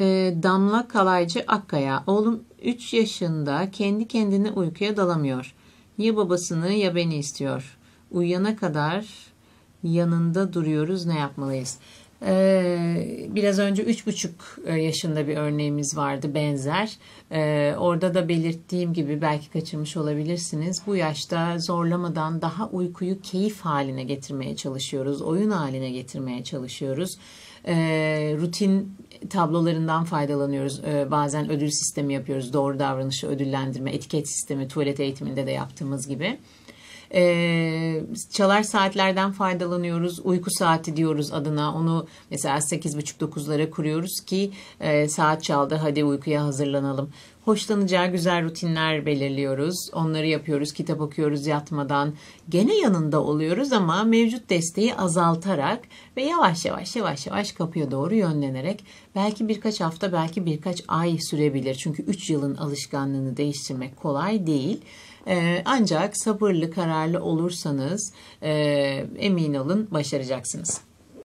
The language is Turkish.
e, Damla Kalaycı Akkaya. Oğlum 3 yaşında kendi kendine uykuya dalamıyor. Ya babasını ya beni istiyor. Uyuyana kadar yanında duruyoruz ne yapmalıyız? Ee, biraz önce 3,5 e, yaşında bir örneğimiz vardı benzer. E, orada da belirttiğim gibi belki kaçırmış olabilirsiniz. Bu yaşta zorlamadan daha uykuyu keyif haline getirmeye çalışıyoruz. Oyun haline getirmeye çalışıyoruz. E, rutin tablolarından faydalanıyoruz. Bazen ödül sistemi yapıyoruz. Doğru davranışı ödüllendirme, etiket sistemi tuvalet eğitiminde de yaptığımız gibi. E, çalar saatlerden faydalanıyoruz. Uyku saati diyoruz adına. Onu mesela 8.30-9'lara kuruyoruz ki e, saat çaldı hadi uykuya hazırlanalım hoşlanacağı güzel rutinler belirliyoruz. Onları yapıyoruz, kitap okuyoruz yatmadan. Gene yanında oluyoruz ama mevcut desteği azaltarak ve yavaş yavaş yavaş yavaş kapıya doğru yönlenerek belki birkaç hafta, belki birkaç ay sürebilir. Çünkü 3 yılın alışkanlığını değiştirmek kolay değil. Ee, ancak sabırlı, kararlı olursanız e, emin olun başaracaksınız.